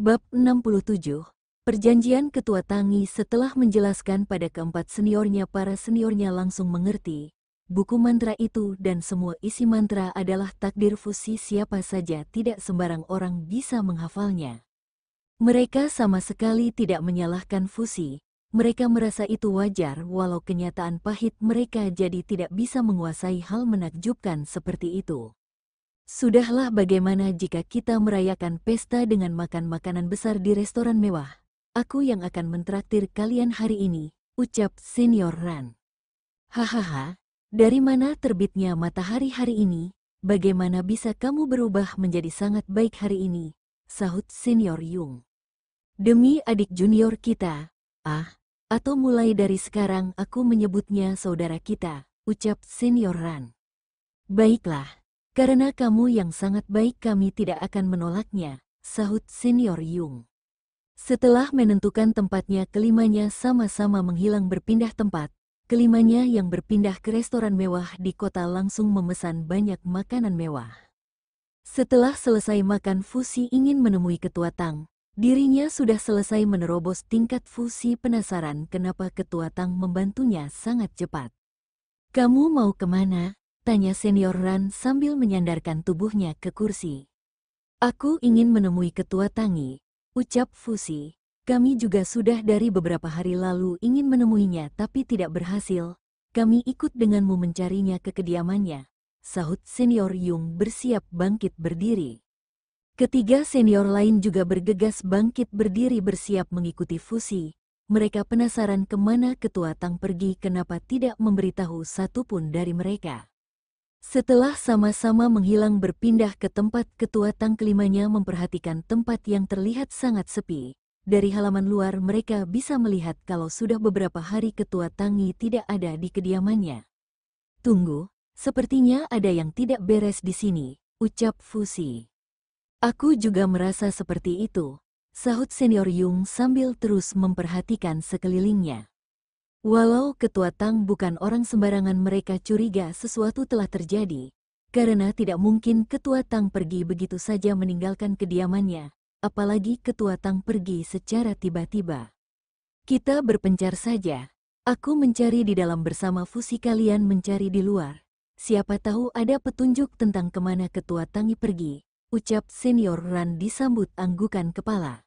Bab 67 Perjanjian Ketua Tangi setelah menjelaskan pada keempat seniornya para seniornya langsung mengerti. Buku mantra itu dan semua isi mantra adalah takdir fusi siapa saja tidak sembarang orang bisa menghafalnya. Mereka sama sekali tidak menyalahkan fusi, mereka merasa itu wajar walau kenyataan pahit mereka jadi tidak bisa menguasai hal menakjubkan seperti itu. Sudahlah bagaimana jika kita merayakan pesta dengan makan makanan besar di restoran mewah. Aku yang akan mentraktir kalian hari ini, ucap senior Ran. Hahaha, dari mana terbitnya matahari hari ini? Bagaimana bisa kamu berubah menjadi sangat baik hari ini? Sahut senior Yung. Demi adik junior kita, ah, atau mulai dari sekarang aku menyebutnya saudara kita, ucap senior Ran. Baiklah, karena kamu yang sangat baik kami tidak akan menolaknya, sahut senior Yung. Setelah menentukan tempatnya kelimanya sama-sama menghilang berpindah tempat, kelimanya yang berpindah ke restoran mewah di kota langsung memesan banyak makanan mewah. Setelah selesai makan Fusi ingin menemui ketua Tang, Dirinya sudah selesai menerobos tingkat fusi penasaran kenapa ketua Tang membantunya sangat cepat. Kamu mau kemana? Tanya senior Ran sambil menyandarkan tubuhnya ke kursi. Aku ingin menemui ketua Tangi, ucap Fusi. Kami juga sudah dari beberapa hari lalu ingin menemuinya tapi tidak berhasil. Kami ikut denganmu mencarinya ke kediamannya. Sahut senior Yung bersiap bangkit berdiri. Ketiga senior lain juga bergegas bangkit berdiri bersiap mengikuti fusi. Mereka penasaran kemana ketua Tang pergi kenapa tidak memberitahu satupun dari mereka. Setelah sama-sama menghilang berpindah ke tempat ketua Tang kelimanya memperhatikan tempat yang terlihat sangat sepi. Dari halaman luar mereka bisa melihat kalau sudah beberapa hari ketua Tangi tidak ada di kediamannya. Tunggu, sepertinya ada yang tidak beres di sini, ucap Fusi. Aku juga merasa seperti itu, sahut senior Yung sambil terus memperhatikan sekelilingnya. Walau ketua Tang bukan orang sembarangan mereka curiga sesuatu telah terjadi, karena tidak mungkin ketua Tang pergi begitu saja meninggalkan kediamannya, apalagi ketua Tang pergi secara tiba-tiba. Kita berpencar saja. Aku mencari di dalam bersama fusi kalian mencari di luar. Siapa tahu ada petunjuk tentang kemana ketua Tangi pergi ucap senior Ran disambut anggukan kepala.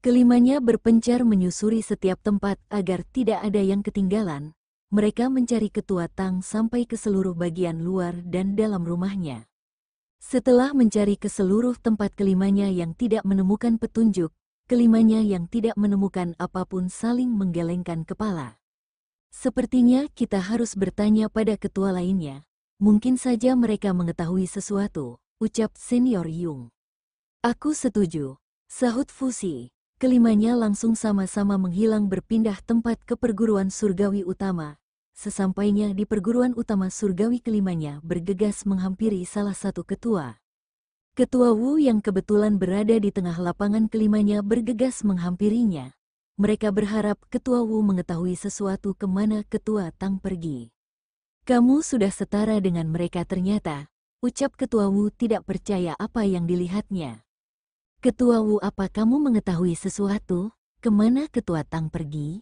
Kelimanya berpencar menyusuri setiap tempat agar tidak ada yang ketinggalan. Mereka mencari ketua Tang sampai ke seluruh bagian luar dan dalam rumahnya. Setelah mencari ke seluruh tempat kelimanya yang tidak menemukan petunjuk, kelimanya yang tidak menemukan apapun saling menggelengkan kepala. Sepertinya kita harus bertanya pada ketua lainnya. Mungkin saja mereka mengetahui sesuatu ucap senior Yung. Aku setuju, sahut Fusi. Kelimanya langsung sama-sama menghilang berpindah tempat ke perguruan surgawi utama. Sesampainya di perguruan utama surgawi kelimanya bergegas menghampiri salah satu ketua. Ketua Wu yang kebetulan berada di tengah lapangan kelimanya bergegas menghampirinya. Mereka berharap Ketua Wu mengetahui sesuatu kemana Ketua Tang pergi. Kamu sudah setara dengan mereka ternyata, Ucap Ketua Wu tidak percaya apa yang dilihatnya. Ketua Wu apa kamu mengetahui sesuatu? Kemana Ketua Tang pergi?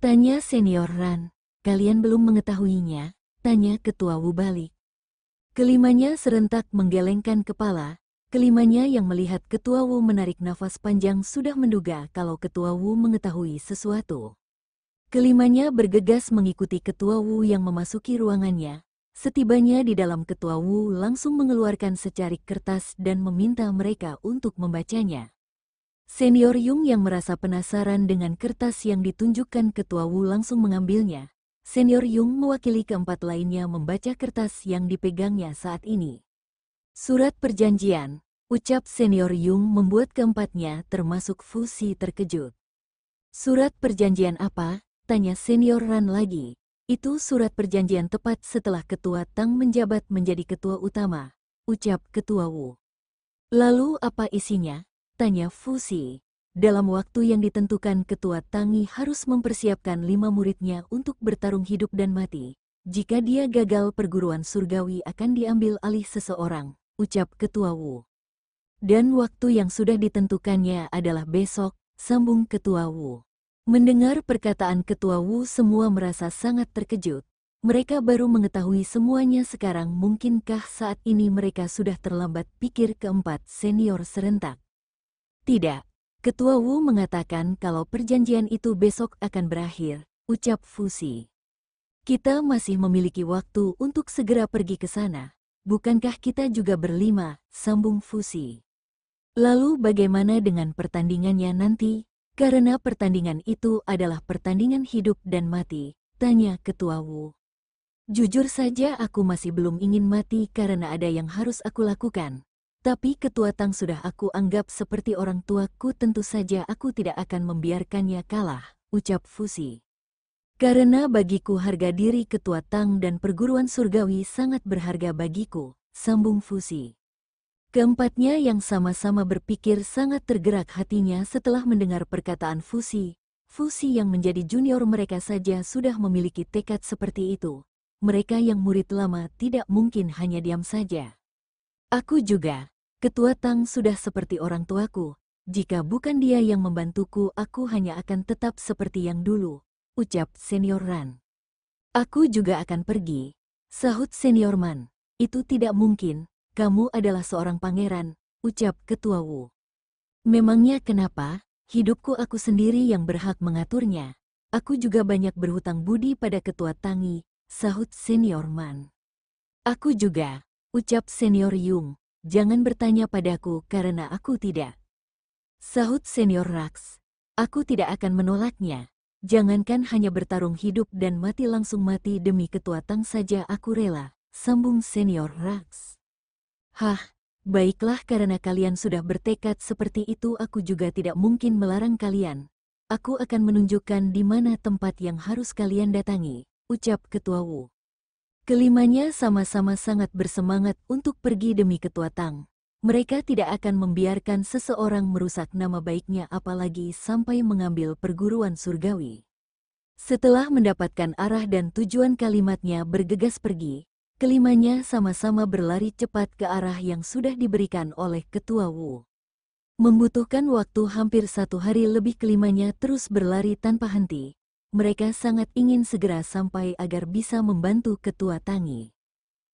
Tanya senior Ran. Kalian belum mengetahuinya? Tanya Ketua Wu balik. Kelimanya serentak menggelengkan kepala. Kelimanya yang melihat Ketua Wu menarik nafas panjang sudah menduga kalau Ketua Wu mengetahui sesuatu. Kelimanya bergegas mengikuti Ketua Wu yang memasuki ruangannya, Setibanya di dalam ketua Wu langsung mengeluarkan secarik kertas dan meminta mereka untuk membacanya. Senior Yung yang merasa penasaran dengan kertas yang ditunjukkan ketua Wu langsung mengambilnya. Senior Yung mewakili keempat lainnya membaca kertas yang dipegangnya saat ini. Surat perjanjian, ucap senior Yung membuat keempatnya termasuk Fusi terkejut. Surat perjanjian apa? Tanya senior Ran lagi. Itu surat perjanjian tepat setelah Ketua Tang menjabat menjadi Ketua Utama, ucap Ketua Wu. Lalu apa isinya? Tanya Fu Fusi. Dalam waktu yang ditentukan Ketua Tangi harus mempersiapkan lima muridnya untuk bertarung hidup dan mati. Jika dia gagal perguruan surgawi akan diambil alih seseorang, ucap Ketua Wu. Dan waktu yang sudah ditentukannya adalah besok, sambung Ketua Wu. Mendengar perkataan Ketua Wu semua merasa sangat terkejut. Mereka baru mengetahui semuanya sekarang mungkinkah saat ini mereka sudah terlambat pikir keempat senior serentak. Tidak. Ketua Wu mengatakan kalau perjanjian itu besok akan berakhir, ucap Fusi. Kita masih memiliki waktu untuk segera pergi ke sana. Bukankah kita juga berlima, sambung Fusi. Lalu bagaimana dengan pertandingannya nanti? Karena pertandingan itu adalah pertandingan hidup dan mati, tanya Ketua Wu. Jujur saja aku masih belum ingin mati karena ada yang harus aku lakukan. Tapi Ketua Tang sudah aku anggap seperti orang tuaku tentu saja aku tidak akan membiarkannya kalah, ucap Fusi. Karena bagiku harga diri Ketua Tang dan perguruan surgawi sangat berharga bagiku, sambung Fusi. Keempatnya yang sama-sama berpikir sangat tergerak hatinya setelah mendengar perkataan Fusi. Fusi yang menjadi junior mereka saja sudah memiliki tekad seperti itu. Mereka yang murid lama tidak mungkin hanya diam saja. Aku juga. Ketua Tang sudah seperti orang tuaku. Jika bukan dia yang membantuku, aku hanya akan tetap seperti yang dulu, ucap senior Ran. Aku juga akan pergi. Sahut senior Man. Itu tidak mungkin, kamu adalah seorang pangeran, ucap ketua Wu. Memangnya kenapa, hidupku aku sendiri yang berhak mengaturnya. Aku juga banyak berhutang budi pada ketua Tangi, sahut senior Man. Aku juga, ucap senior Yung, jangan bertanya padaku karena aku tidak. Sahut senior Rax, aku tidak akan menolaknya. Jangankan hanya bertarung hidup dan mati langsung mati demi ketua Tang saja aku rela, sambung senior Rax. Hah, baiklah karena kalian sudah bertekad seperti itu aku juga tidak mungkin melarang kalian. Aku akan menunjukkan di mana tempat yang harus kalian datangi, ucap Ketua Wu. Kelimanya sama-sama sangat bersemangat untuk pergi demi Ketua Tang. Mereka tidak akan membiarkan seseorang merusak nama baiknya apalagi sampai mengambil perguruan surgawi. Setelah mendapatkan arah dan tujuan kalimatnya bergegas pergi, Kelimanya sama-sama berlari cepat ke arah yang sudah diberikan oleh Ketua Wu. Membutuhkan waktu hampir satu hari lebih kelimanya terus berlari tanpa henti. Mereka sangat ingin segera sampai agar bisa membantu Ketua Tangi.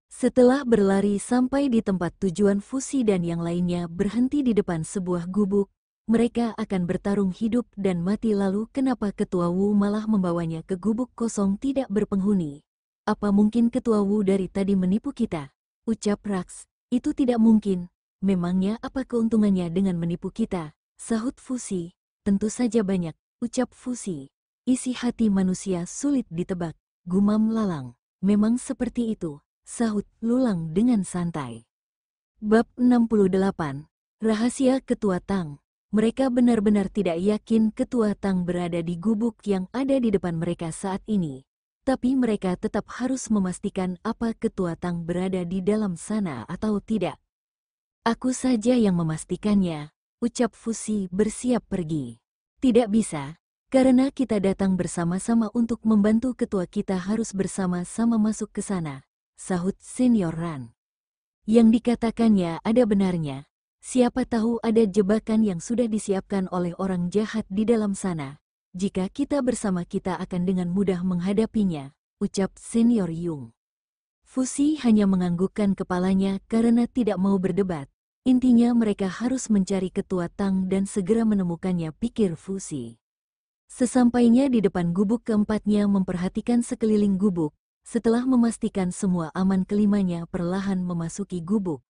Setelah berlari sampai di tempat tujuan Fusi dan yang lainnya berhenti di depan sebuah gubuk, mereka akan bertarung hidup dan mati lalu kenapa Ketua Wu malah membawanya ke gubuk kosong tidak berpenghuni. Apa mungkin ketua Wu dari tadi menipu kita? Ucap Rax, itu tidak mungkin. Memangnya apa keuntungannya dengan menipu kita? Sahut Fusi. Tentu saja banyak, ucap Fusi. Isi hati manusia sulit ditebak, gumam lalang. Memang seperti itu, sahut lulang dengan santai. Bab 68 Rahasia Ketua Tang Mereka benar-benar tidak yakin Ketua Tang berada di gubuk yang ada di depan mereka saat ini tapi mereka tetap harus memastikan apa ketua Tang berada di dalam sana atau tidak. Aku saja yang memastikannya, ucap Fusi bersiap pergi. Tidak bisa, karena kita datang bersama-sama untuk membantu ketua kita harus bersama-sama masuk ke sana, sahut senior Ran. Yang dikatakannya ada benarnya. Siapa tahu ada jebakan yang sudah disiapkan oleh orang jahat di dalam sana, jika kita bersama kita akan dengan mudah menghadapinya, ucap senior Yung. Fusi hanya menganggukkan kepalanya karena tidak mau berdebat. Intinya mereka harus mencari ketua Tang dan segera menemukannya pikir Fusi. Sesampainya di depan gubuk keempatnya memperhatikan sekeliling gubuk, setelah memastikan semua aman kelimanya perlahan memasuki gubuk.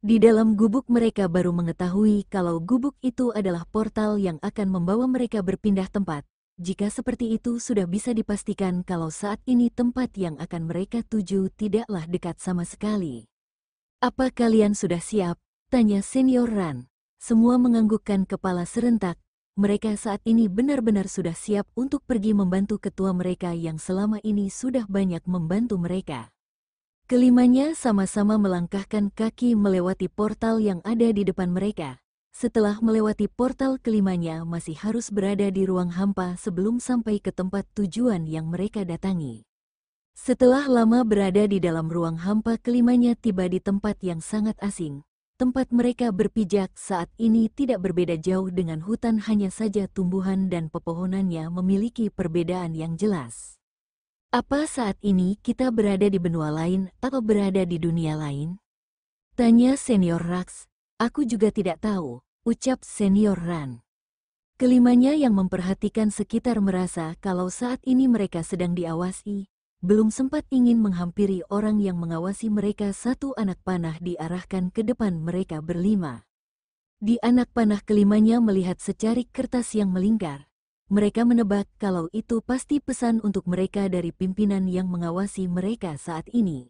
Di dalam gubuk mereka baru mengetahui kalau gubuk itu adalah portal yang akan membawa mereka berpindah tempat. Jika seperti itu sudah bisa dipastikan kalau saat ini tempat yang akan mereka tuju tidaklah dekat sama sekali. Apa kalian sudah siap? Tanya senior Ran. Semua menganggukkan kepala serentak. Mereka saat ini benar-benar sudah siap untuk pergi membantu ketua mereka yang selama ini sudah banyak membantu mereka. Kelimanya sama-sama melangkahkan kaki melewati portal yang ada di depan mereka. Setelah melewati portal kelimanya masih harus berada di ruang hampa sebelum sampai ke tempat tujuan yang mereka datangi. Setelah lama berada di dalam ruang hampa kelimanya tiba di tempat yang sangat asing. Tempat mereka berpijak saat ini tidak berbeda jauh dengan hutan hanya saja tumbuhan dan pepohonannya memiliki perbedaan yang jelas. Apa saat ini kita berada di benua lain atau berada di dunia lain? Tanya senior Rax, aku juga tidak tahu, ucap senior Ran. Kelimanya yang memperhatikan sekitar merasa kalau saat ini mereka sedang diawasi, belum sempat ingin menghampiri orang yang mengawasi mereka satu anak panah diarahkan ke depan mereka berlima. Di anak panah kelimanya melihat secarik kertas yang melingkar. Mereka menebak kalau itu pasti pesan untuk mereka dari pimpinan yang mengawasi mereka saat ini.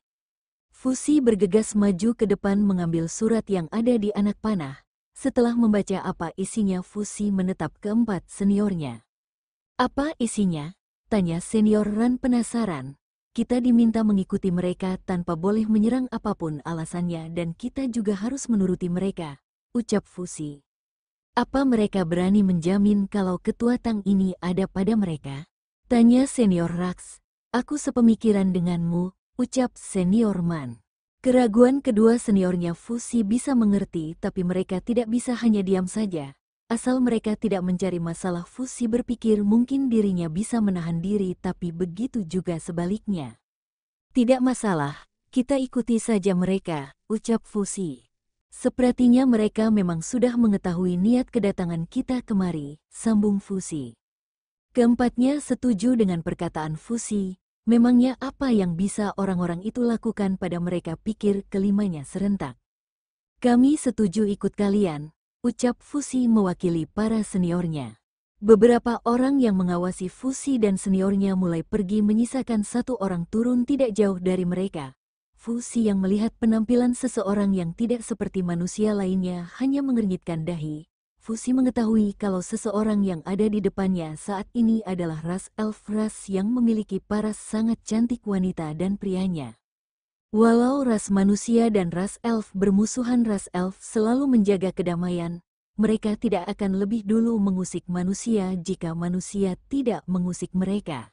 Fusi bergegas maju ke depan mengambil surat yang ada di anak panah. Setelah membaca apa isinya, Fusi menetap keempat seniornya. Apa isinya? Tanya senior Ran penasaran. Kita diminta mengikuti mereka tanpa boleh menyerang apapun alasannya dan kita juga harus menuruti mereka, ucap Fusi. Apa mereka berani menjamin kalau ketua Tang ini ada pada mereka? Tanya senior Rax. Aku sepemikiran denganmu, ucap senior Man. Keraguan kedua seniornya Fusi bisa mengerti tapi mereka tidak bisa hanya diam saja. Asal mereka tidak mencari masalah Fusi berpikir mungkin dirinya bisa menahan diri tapi begitu juga sebaliknya. Tidak masalah, kita ikuti saja mereka, ucap Fusi. Sepertinya mereka memang sudah mengetahui niat kedatangan kita kemari, sambung Fusi. Keempatnya setuju dengan perkataan Fusi, memangnya apa yang bisa orang-orang itu lakukan pada mereka pikir kelimanya serentak. Kami setuju ikut kalian, ucap Fusi mewakili para seniornya. Beberapa orang yang mengawasi Fusi dan seniornya mulai pergi menyisakan satu orang turun tidak jauh dari mereka, Fusi yang melihat penampilan seseorang yang tidak seperti manusia lainnya hanya mengernyitkan dahi. Fusi mengetahui kalau seseorang yang ada di depannya saat ini adalah ras elf ras yang memiliki paras sangat cantik wanita dan prianya. Walau ras manusia dan ras elf bermusuhan ras elf selalu menjaga kedamaian, mereka tidak akan lebih dulu mengusik manusia jika manusia tidak mengusik mereka.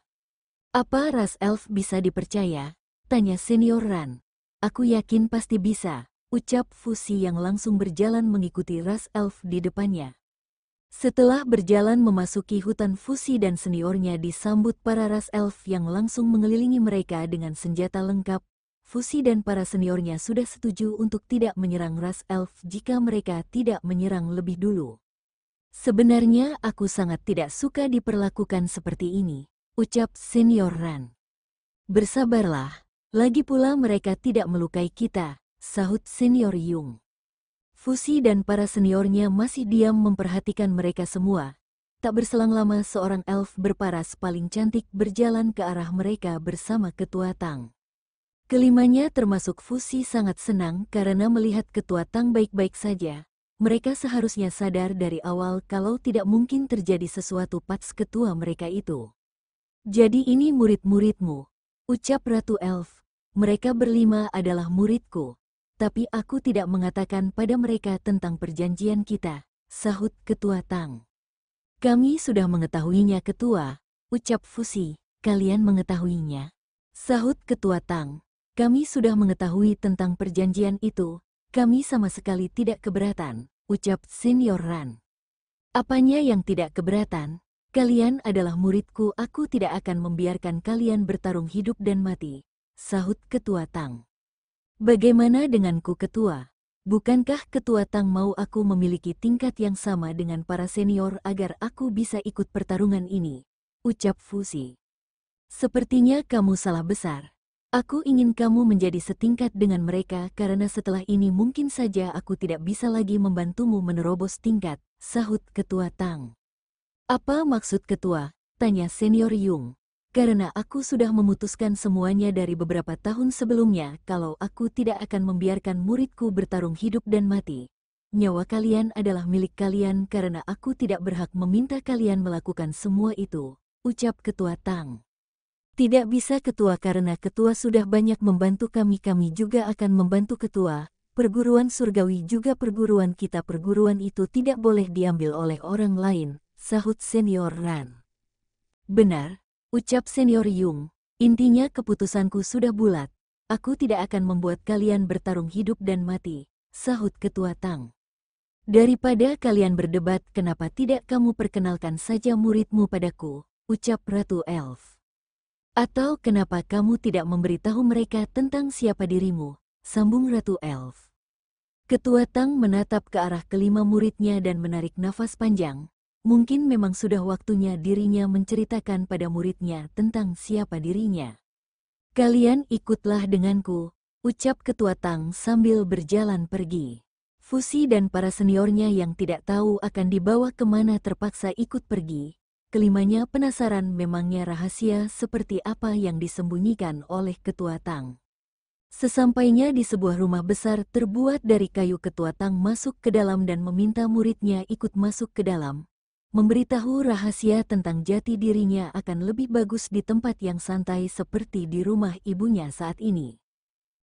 Apa ras elf bisa dipercaya? Tanya senior Ran. Aku yakin pasti bisa, ucap Fusi yang langsung berjalan mengikuti ras elf di depannya. Setelah berjalan memasuki hutan Fusi dan seniornya disambut para ras elf yang langsung mengelilingi mereka dengan senjata lengkap, Fusi dan para seniornya sudah setuju untuk tidak menyerang ras elf jika mereka tidak menyerang lebih dulu. Sebenarnya aku sangat tidak suka diperlakukan seperti ini, ucap senior Ran. Bersabarlah, lagi pula mereka tidak melukai kita, sahut senior Yung. Fusi dan para seniornya masih diam memperhatikan mereka semua. Tak berselang lama seorang elf berparas paling cantik berjalan ke arah mereka bersama ketua Tang. Kelimanya termasuk Fusi sangat senang karena melihat ketua Tang baik-baik saja. Mereka seharusnya sadar dari awal kalau tidak mungkin terjadi sesuatu pats ketua mereka itu. Jadi ini murid-muridmu, ucap Ratu Elf mereka berlima adalah muridku. Tapi aku tidak mengatakan pada mereka tentang perjanjian kita, sahut ketua Tang. Kami sudah mengetahuinya ketua, ucap Fusi, kalian mengetahuinya. Sahut ketua Tang, kami sudah mengetahui tentang perjanjian itu, kami sama sekali tidak keberatan, ucap senior Ran. Apanya yang tidak keberatan? Kalian adalah muridku, aku tidak akan membiarkan kalian bertarung hidup dan mati, sahut ketua Tang. Bagaimana denganku ketua? Bukankah ketua Tang mau aku memiliki tingkat yang sama dengan para senior agar aku bisa ikut pertarungan ini? Ucap Fusi. Sepertinya kamu salah besar. Aku ingin kamu menjadi setingkat dengan mereka karena setelah ini mungkin saja aku tidak bisa lagi membantumu menerobos tingkat, sahut ketua Tang. Apa maksud ketua? Tanya senior Yung karena aku sudah memutuskan semuanya dari beberapa tahun sebelumnya kalau aku tidak akan membiarkan muridku bertarung hidup dan mati. Nyawa kalian adalah milik kalian karena aku tidak berhak meminta kalian melakukan semua itu, ucap Ketua Tang. Tidak bisa Ketua karena Ketua sudah banyak membantu kami kami juga akan membantu Ketua, perguruan surgawi juga perguruan kita perguruan itu tidak boleh diambil oleh orang lain, sahut senior Ran. Benar, Ucap senior Yung. Intinya keputusanku sudah bulat. Aku tidak akan membuat kalian bertarung hidup dan mati, sahut ketua Tang. Daripada kalian berdebat kenapa tidak kamu perkenalkan saja muridmu padaku, ucap Ratu Elf. Atau kenapa kamu tidak memberitahu mereka tentang siapa dirimu, sambung Ratu Elf. Ketua Tang menatap ke arah kelima muridnya dan menarik nafas panjang, Mungkin memang sudah waktunya dirinya menceritakan pada muridnya tentang siapa dirinya. Kalian ikutlah denganku, ucap ketua Tang sambil berjalan pergi. Fusi dan para seniornya yang tidak tahu akan dibawa kemana terpaksa ikut pergi. Kelimanya penasaran memangnya rahasia seperti apa yang disembunyikan oleh ketua Tang. Sesampainya di sebuah rumah besar terbuat dari kayu ketua Tang masuk ke dalam dan meminta muridnya ikut masuk ke dalam, Memberitahu rahasia tentang jati dirinya akan lebih bagus di tempat yang santai seperti di rumah ibunya saat ini.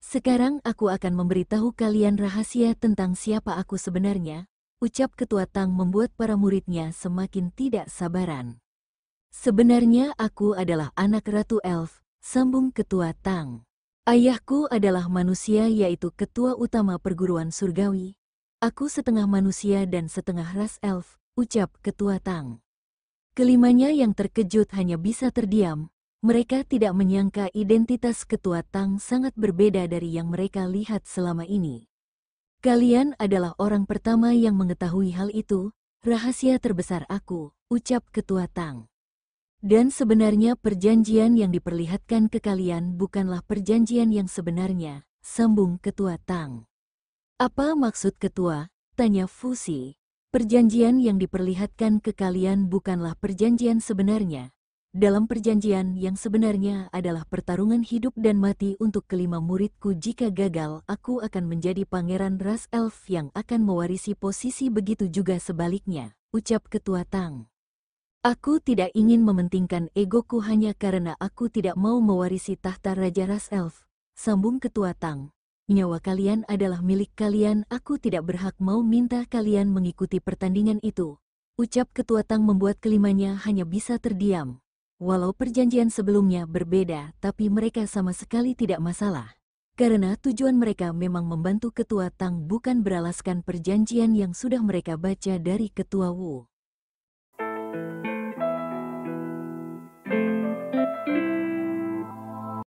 Sekarang aku akan memberitahu kalian rahasia tentang siapa aku sebenarnya, ucap ketua Tang membuat para muridnya semakin tidak sabaran. Sebenarnya aku adalah anak Ratu Elf, sambung ketua Tang. Ayahku adalah manusia yaitu ketua utama perguruan surgawi. Aku setengah manusia dan setengah ras elf, ucap Ketua Tang. Kelimanya yang terkejut hanya bisa terdiam, mereka tidak menyangka identitas Ketua Tang sangat berbeda dari yang mereka lihat selama ini. Kalian adalah orang pertama yang mengetahui hal itu, rahasia terbesar aku, ucap Ketua Tang. Dan sebenarnya perjanjian yang diperlihatkan ke kalian bukanlah perjanjian yang sebenarnya, sambung Ketua Tang. Apa maksud Ketua? Tanya Fusi. Perjanjian yang diperlihatkan ke kalian bukanlah perjanjian sebenarnya. Dalam perjanjian yang sebenarnya adalah pertarungan hidup dan mati untuk kelima muridku jika gagal aku akan menjadi pangeran ras elf yang akan mewarisi posisi begitu juga sebaliknya, ucap ketua Tang. Aku tidak ingin mementingkan egoku hanya karena aku tidak mau mewarisi tahta Raja Ras Elf, sambung ketua Tang. Nyawa kalian adalah milik kalian, aku tidak berhak mau minta kalian mengikuti pertandingan itu. Ucap ketua Tang membuat kelimanya hanya bisa terdiam. Walau perjanjian sebelumnya berbeda, tapi mereka sama sekali tidak masalah. Karena tujuan mereka memang membantu ketua Tang bukan beralaskan perjanjian yang sudah mereka baca dari ketua Wu.